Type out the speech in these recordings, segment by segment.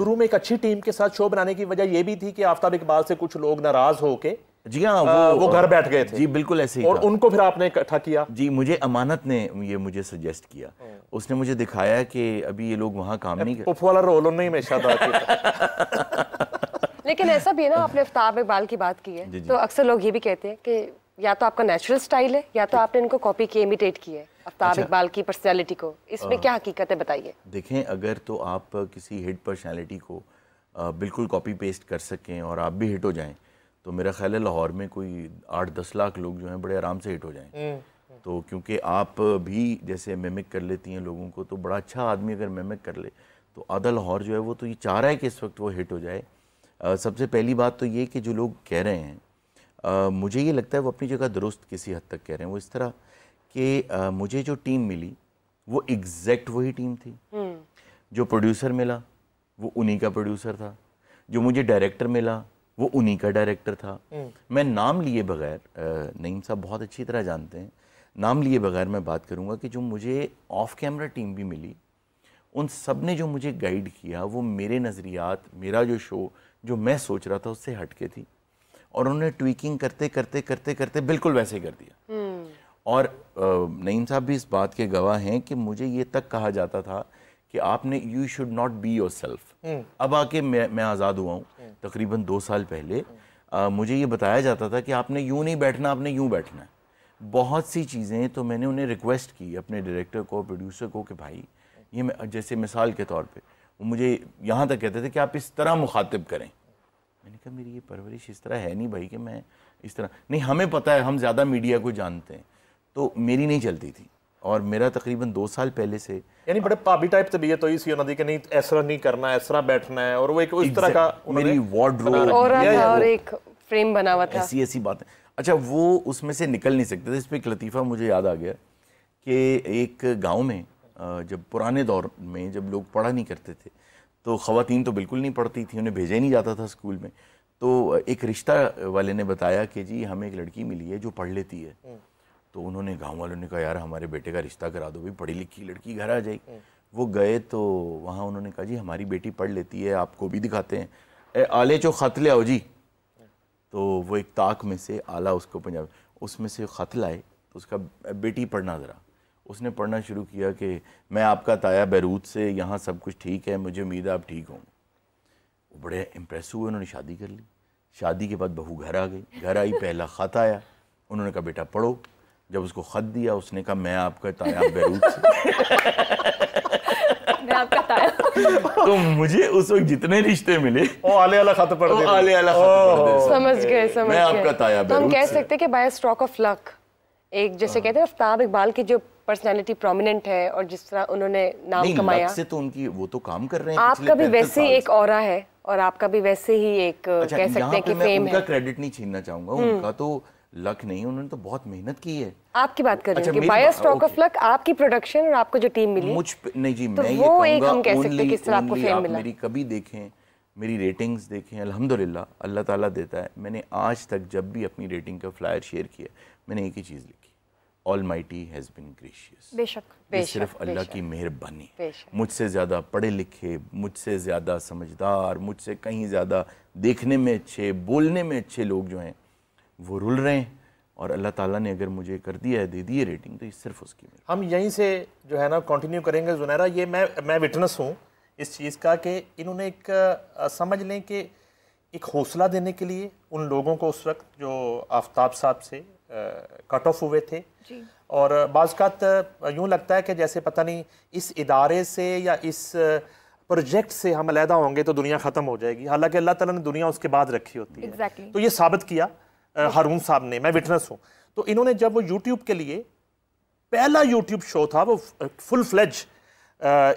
शुरू में एक अच्छी टीम के साथ शो बनाने की वजह यह भी थी कि आफ्ताब इकबाल से कुछ लोग नाराज होके जी हाँ वो वो घर बैठ गए थे जी बिल्कुल ऐसे ही और था। उनको फिर आपने इकट्ठा किया जी मुझे अमानत ने ये मुझे सजेस्ट किया हाँ। उसने मुझे दिखाया कि अभी ये लोग वहाँ काम नहीं कर वाला रोल नहीं हमेशा था लेकिन ऐसा भी है ना आपने अफ्ताब इकबाल की बात की है तो अक्सर लोग ये भी कहते हैं कि या तो आपका नेचुरल स्टाइल है या तो आपने इनको कॉपी की इमिटेट की है अफ्ताब अच्छा, इकबाल की पर्सनैलिटी को इसमें हाँ। क्या हकीकत है बताइए देखें अगर तो आप किसी हिट पर्सनैलिटी को बिल्कुल कॉपी पेस्ट कर सकें और आप भी हिट हो जाएं तो मेरा ख्याल है लाहौर में कोई आठ दस लाख लोग जो हैं बड़े आराम से हिट हो जाएं हम्म, हम्म। तो क्योंकि आप भी जैसे मेमिक कर लेती हैं लोगों को तो बड़ा अच्छा आदमी अगर मेमिक कर ले तो आधा लाहौर जो है वो तो ये चाह रहा है कि इस वक्त वो हिट हो जाए सबसे पहली बात तो ये कि जो लोग कह रहे हैं मुझे ये लगता है वो अपनी जगह दुरुस्त किसी हद तक कह रहे हैं वो इस तरह कि मुझे जो टीम मिली वो एग्जैक्ट वही टीम थी हम्म। जो प्रोड्यूसर मिला वो उन्हीं का प्रोड्यूसर था जो मुझे डायरेक्टर मिला वो उन्हीं का डायरेक्टर था हम्म। मैं नाम लिए बगैर नईम साहब बहुत अच्छी तरह जानते हैं नाम लिए बगैर मैं बात करूँगा कि जो मुझे ऑफ कैमरा टीम भी मिली उन सब ने जो मुझे गाइड किया वो मेरे नज़रियात मेरा जो शो जो मैं सोच रहा था उससे हटके थी और उन्होंने ट्वीकिंग करते करते करते करते बिल्कुल वैसे कर दिया हम्म। और नईम साहब भी इस बात के गवाह हैं कि मुझे ये तक कहा जाता था कि आपने you should not be yourself अब आके मैं मैं आज़ाद हुआ हूँ हम्म। तकरीबन दो साल पहले आ, हम्म। मुझे ये बताया जाता था कि आपने यूँ नहीं बैठना आपने यूँ बैठना है बहुत सी चीज़ें तो मैंने उन्हें रिक्वेस्ट की अपने डायरेक्टर को प्रोड्यूसर को कि भाई ये मैं जैसे मिसाल के तौर पे वो मुझे यहाँ तक कहते थे कि आप इस तरह मुखातिब करें मैंने कहा मेरी ये परवरिश इस तरह है नहीं भाई कि मैं इस तरह नहीं हमें पता है हम ज़्यादा मीडिया को जानते हैं तो मेरी नहीं चलती थी और मेरा तकरीबन दो साल पहले से यानी बड़े पाबी टाइप तबीयत हुई सी उन्होंने कि नहीं ऐसा नहीं करना ऐसा बैठना है और वो एक उस तरह का मेरी रोल और एक फ्रेम बना हुआ था ऐसी ऐसी बातें अच्छा वो उसमें से निकल नहीं सकते थे इस पर एक लतीफ़ा मुझे याद आ गया कि एक गांव में जब पुराने दौर में जब लोग पढ़ा नहीं करते थे तो ख़वान तो बिल्कुल नहीं पढ़ती थी उन्हें भेजा नहीं जाता था स्कूल में तो एक रिश्ता वाले ने बताया कि जी हमें एक लड़की मिली है जो पढ़ लेती है हम्म। तो उन्होंने गाँव वालों ने कहा यार हमारे बेटे का रिश्ता करा दो भाई पढ़ी लिखी लड़की घर आ जाएगी हम्म। वो गए तो वहाँ उन्होंने कहा जी हमारी बेटी पढ़ लेती है आपको भी दिखाते हैं ए, आले चो खत ले आओ जी तो वो एक ताक में से आला उसको पंजाब उसमें से खत लाए तो उसका बेटी पढ़ना ज़रा उसने पढ़ना शुरू किया कि मैं आपका ताया बैरूत से यहाँ सब कुछ ठीक है मुझे उम्मीद है आप ठीक होंगे वो बड़े इम्प्रेस हुए उन्होंने शादी कर ली शादी के बाद बहू घर आ गई घर आई पहला खत आया उन्होंने कहा बेटा पढ़ो जब उसको खत दिया उसने कहा मैं आपका ताया बैरूत तो मुझे उस वक्त जितने रिश्ते मिले वो आले आला खत पढ़ दे आले आला खत पढ़ समझ गए समझ गए मैं आपका ताया बैरूत तो हम कह सकते हैं कि बाय स्ट्रोक ऑफ लक एक जैसे हाँ। कहते हैं आफ्ताब इकबाल की जो पर्सनालिटी प्रोमिनेंट है और जिस तरह उन्होंने नाम कमाया से तो उनकी वो तो काम कर रहे हैं आपका भी वैसे ही एक और है और आपका भी वैसे ही एक अच्छा, कह सकते हैं कि फेम है उनका क्रेडिट नहीं छीनना चाहूंगा हम्म। उनका तो लक नहीं उन्होंने तो बहुत मेहनत की है आपकी बात कर रहे हैं स्टॉक ऑफ लक आपकी प्रोडक्शन और आपको जो टीम मिली मुझ नहीं जी तो मैं ये एक मेरी कभी देखें मेरी रेटिंग्स देखें अल्हम्दुलिल्लाह अल्लाह ताला देता है मैंने आज तक जब भी अपनी रेटिंग का फ्लायर शेयर किया मैंने एक ही चीज़ लिखी almighty has been gracious बेशक सिर्फ अल्लाह की मेहरबानी मुझसे ज़्यादा पढ़े लिखे मुझसे ज़्यादा समझदार मुझसे कहीं ज़्यादा देखने में अच्छे बोलने में अच्छे लोग जो हैं वो रुल रहे हैं और अल्लाह ताला ने अगर मुझे कर दिया है दे दी है रेटिंग तो ये सिर्फ उसकी हम यहीं से जो है ना कंटिन्यू करेंगे जुनैरा ये मैं मैं विटनेस हूँ इस चीज़ का कि इन्होंने एक समझ लें कि एक हौसला देने के लिए उन लोगों को उस वक्त जो आफ्ताब साहब से कट ऑफ हुए थे जी। और बाज़ात यूँ लगता है कि जैसे पता नहीं इस इदारे से या इस प्रोजेक्ट से हम अलहदा होंगे तो दुनिया ख़त्म हो जाएगी हालांकि अल्लाह ताला ने दुनिया उसके बाद रखी होती है exactly. तो ये साबित किया हारून साहब ने मैं विटनेस हूँ तो इन्होंने जब वो यूट्यूब के लिए पहला यूट्यूब शो था वो फुल फ्लेज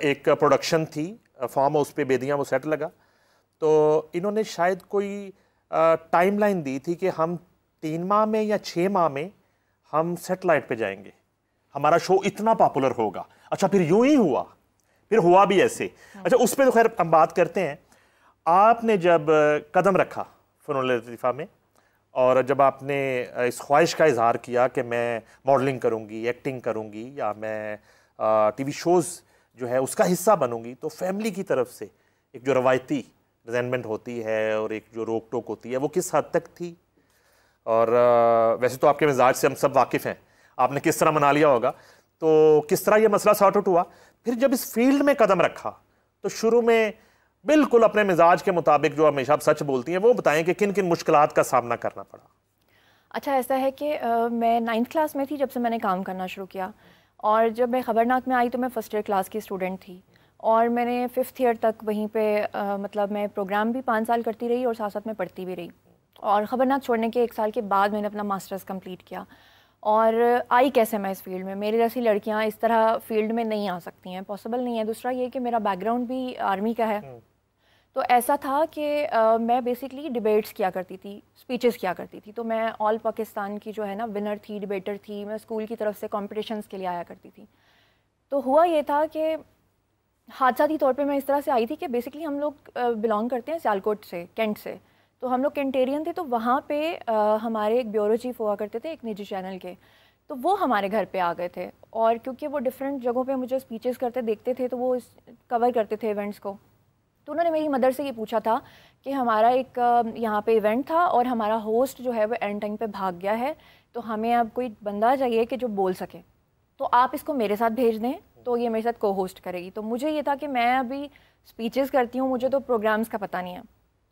एक प्रोडक्शन थी फॉर्म हाउस पे बेदियाँ वो सेट लगा तो इन्होंने शायद कोई टाइमलाइन दी थी कि हम तीन माह में या छः माह में हम सेटेलाइट पे जाएंगे हमारा शो इतना पॉपुलर होगा अच्छा फिर यूं ही हुआ फिर हुआ भी ऐसे अच्छा उस पर तो खैर हम बात करते हैं आपने जब कदम रखा फनल लतीफ़ा में और जब आपने इस ख्वाहिश का इजहार किया कि मैं मॉडलिंग करूँगी एक्टिंग करूँगी या मैं टी वी शोज़ जो है उसका हिस्सा बनूँगी तो फैमिली की तरफ से एक जो रवायती रिजेंटमेंट होती है और एक जो रोक टोक होती है वो किस हद तक थी और वैसे तो आपके मिजाज से हम सब वाकिफ़ हैं आपने किस तरह मना लिया होगा तो किस तरह ये मसला सॉर्ट आउट हुआ फिर जब इस फील्ड में कदम रखा तो शुरू में बिल्कुल अपने मिजाज के मुताबिक जो हमेशा आप सच बोलती हैं वो बताएं कि किन किन मुश्किल का सामना करना पड़ा अच्छा ऐसा है कि आ, मैं नाइन्थ क्लास में थी जब से मैंने काम करना शुरू किया और जब मैं ख़बरनाक में आई तो मैं फ़र्स्ट ईयर क्लास की स्टूडेंट थी और मैंने फिफ्थ ईयर तक वहीं पे आ, मतलब मैं प्रोग्राम भी पाँच साल करती रही और साथ साथ में पढ़ती भी रही और ख़बरनाक छोड़ने के एक साल के बाद मैंने अपना मास्टर्स कम्प्लीट किया और आई कैसे मैं इस फील्ड में मेरे जैसी लड़कियां इस तरह फील्ड में नहीं आ सकती हैं पॉसिबल नहीं है दूसरा ये कि मेरा बैकग्राउंड भी आर्मी का है हम्म। तो ऐसा था कि मैं बेसिकली डिबेट्स किया करती थी स्पीचेस किया करती थी तो मैं ऑल पाकिस्तान की जो है ना विनर थी डिबेटर थी मैं स्कूल की तरफ से कॉम्पिटिशन्स के लिए आया करती थी तो हुआ ये था कि हादसाती तौर पे मैं इस तरह से आई थी कि बेसिकली हम लोग बिलोंग करते हैं सियालकोट से कैंट से तो हम लोग कैंटेरियन थे तो वहाँ पर हमारे एक ब्यूरो चीफ हुआ करते थे एक निजी चैनल के तो वो हमारे घर पे आ गए थे और क्योंकि वो डिफरेंट जगहों पे मुझे स्पीचेस करते देखते थे तो वो कवर करते थे इवेंट्स को तो उन्होंने मेरी मदर से ये पूछा था कि हमारा एक यहाँ पे इवेंट था और हमारा होस्ट जो है वो एंड टाइम पे भाग गया है तो हमें अब कोई बंदा चाहिए कि जो बोल सके तो आप इसको मेरे साथ भेज दें तो ये मेरे साथ को होस्ट करेगी तो मुझे ये था कि मैं अभी स्पीचेस करती हूँ मुझे तो प्रोग्राम्स का पता नहीं है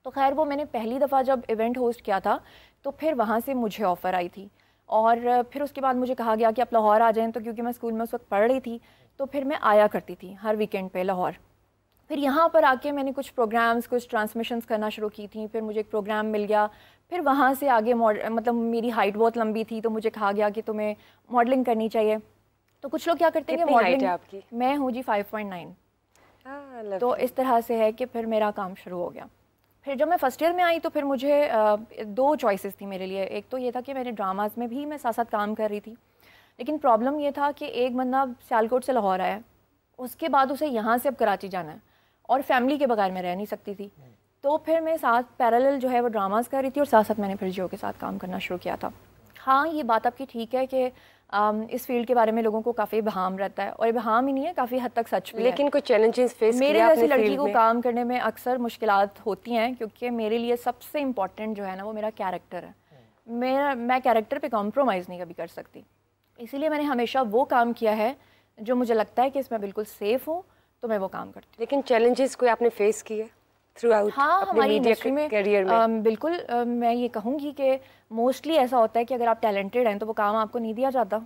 तो खैर वो मैंने पहली दफ़ा जब इवेंट होस्ट किया था तो फिर वहाँ से मुझे ऑफ़र आई थी और फिर उसके बाद मुझे कहा गया कि आप लाहौर आ जाएँ तो क्योंकि मैं स्कूल में उस वक्त पढ़ रही थी तो फिर मैं आया करती थी हर वीकेंड पे लाहौर फिर यहाँ पर आके मैंने कुछ प्रोग्राम्स कुछ ट्रांसमिशंस करना शुरू की थी फिर मुझे एक प्रोग्राम मिल गया फिर वहाँ से आगे मॉडल मतलब मेरी हाइट बहुत लंबी थी तो मुझे कहा गया कि तुम्हें मॉडलिंग करनी चाहिए तो कुछ लोग क्या करते हैं मॉडलिंग आपकी मैं हूँ जी फाइव पॉइंट नाइन तो इस तरह से है कि फिर मेरा काम शुरू हो गया फिर जब मैं फर्स्ट ईयर में आई तो फिर मुझे दो चॉइसेस थी मेरे लिए एक तो ये था कि मेरे ड्रामाज में भी मैं साथ साथ काम कर रही थी लेकिन प्रॉब्लम ये था कि एक बंदा सियालकोट से लाहौर आया उसके बाद उसे यहाँ से अब कराची जाना है और फैमिली के बगैर मैं रह नहीं सकती थी तो फिर मैं साथ पैरल जो है वो ड्रामास कर रही थी और साथ साथ मैंने फिर जियो के साथ काम करना शुरू किया था हाँ ये बात आपकी ठीक है कि इस फील्ड के बारे में लोगों को काफ़ी बहाम रहता है और बहाम ही नहीं है काफ़ी हद तक सच भी लेकिन कुछ चैलेंजेस फेस मेरे जैसी लड़की को काम करने में अक्सर मुश्किल होती हैं क्योंकि मेरे लिए सबसे इम्पॉर्टेंट जो है ना वो मेरा कैरेक्टर है मेरा मैं कैरेक्टर पर कॉम्प्रोमाइज़ नहीं कभी कर सकती इसीलिए मैंने हमेशा वो काम किया है जो मुझे लगता है कि इसमें बिल्कुल सेफ़ हूँ तो मैं वो काम करती हूँ लेकिन चैलेंजेस कोई आपने फेस किए थ्रू आउट हाँ हमारी इंडस्ट्री में करियर में आ, बिल्कुल आ, मैं ये कहूँगी कि मोस्टली ऐसा होता है कि अगर आप टैलेंटेड हैं तो वो काम आपको नहीं दिया जाता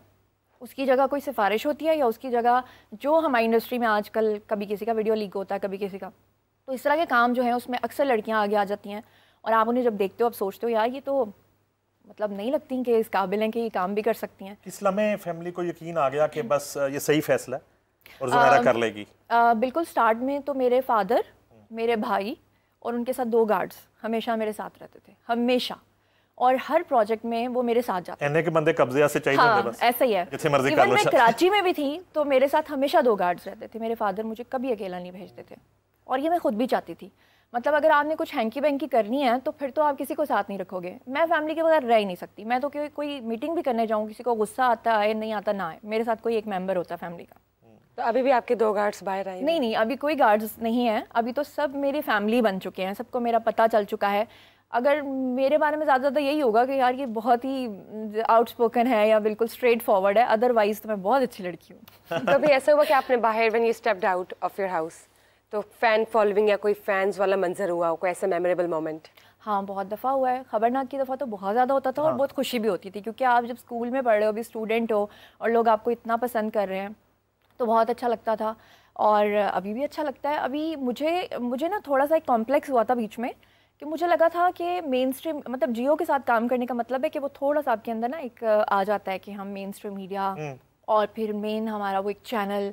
उसकी जगह कोई सिफारिश होती है या उसकी जगह जो हमारी इंडस्ट्री में आजकल कभी किसी का वीडियो लीक होता है कभी किसी का तो इस तरह के काम जो है उसमें अक्सर लड़कियाँ आगे आ जाती हैं और आप उन्हें जब देखते हो आप सोचते हो यार ये तो मतलब नहीं लगती कि इस काबिल हैं कि ये काम भी कर सकती हैं इस लम्हे फैमिली को यकीन आ गया कि बस ये सही फैसला है और जुनैरा कर लेगी आ, बिल्कुल स्टार्ट में तो मेरे फादर मेरे भाई और उनके साथ दो गार्ड्स हमेशा मेरे साथ रहते थे हमेशा और हर प्रोजेक्ट में वो मेरे साथ जाते हैं के बंदे कब्जे से चाहिए हाँ, बस ऐसा ही है जिसे मर्जी कर मैं कराची में भी थी तो मेरे साथ हमेशा दो गार्ड्स रहते थे मेरे फादर मुझे कभी अकेला नहीं भेजते थे और ये मैं खुद भी चाहती थी मतलब अगर आपने कुछ हैंकी बैंकी करनी है तो फिर तो आप किसी को साथ नहीं रखोगे मैं फैमिली के बगैर रह ही नहीं सकती मैं तो कोई कोई मीटिंग भी करने जाऊँ किसी को गुस्सा आता है नहीं आता ना आए मेरे साथ कोई एक मेम्बर होता है फैमिली का तो अभी भी आपके दो गार्ड्स बाहर आए नहीं नहीं अभी कोई गार्ड्स नहीं है अभी तो सब मेरी फैमिली बन चुके हैं सबको मेरा पता चल चुका है अगर मेरे बारे में ज़्यादा ज़्यादा यही होगा कि यार ये बहुत ही आउटस्पोकन है या बिल्कुल स्ट्रेट फॉरवर्ड है अदरवाइज तो मैं बहुत अच्छी लड़की हूँ कभी तो ऐसा हुआ कि आपने बाहर when you stepped out of your house तो फैन फॉलोइंग या कोई फैंस वाला मंजर हुआ हो कोई ऐसा मेमोरेबल मोमेंट हाँ बहुत दफ़ा हुआ है खबरनाक की दफ़ा तो बहुत ज़्यादा होता था हाँ। और बहुत खुशी भी होती थी क्योंकि आप जब स्कूल में पढ़ रहे हो अभी स्टूडेंट हो और लोग आपको इतना पसंद कर रहे हैं तो बहुत अच्छा लगता था और अभी भी अच्छा लगता है अभी मुझे मुझे ना थोड़ा सा एक कॉम्प्लेक्स हुआ था बीच में कि मुझे लगा था कि मेन स्ट्रीम मतलब जियो के साथ काम करने का मतलब है कि वो थोड़ा सा आपके अंदर ना एक आ जाता है कि हम मेन स्ट्रीम मीडिया और फिर मेन हमारा वो एक चैनल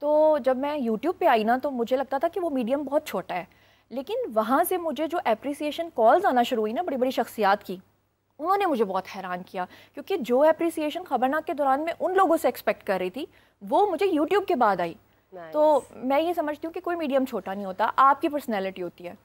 तो जब मैं यूट्यूब पे आई ना तो मुझे लगता था कि वो मीडियम बहुत छोटा है लेकिन वहाँ से मुझे जो अप्रिसिएशन कॉल्स आना शुरू हुई ना बड़ी बड़ी शख्सियात की उन्होंने मुझे बहुत हैरान किया क्योंकि जो अप्रिसिएशन खबरनाक के दौरान मैं उन लोगों से एक्सपेक्ट कर रही थी वो मुझे यूट्यूब के बाद आई तो nice. तो मैं ये समझती हूँ कि कोई मीडियम छोटा नहीं होता आपकी पर्सनैलिटी होती है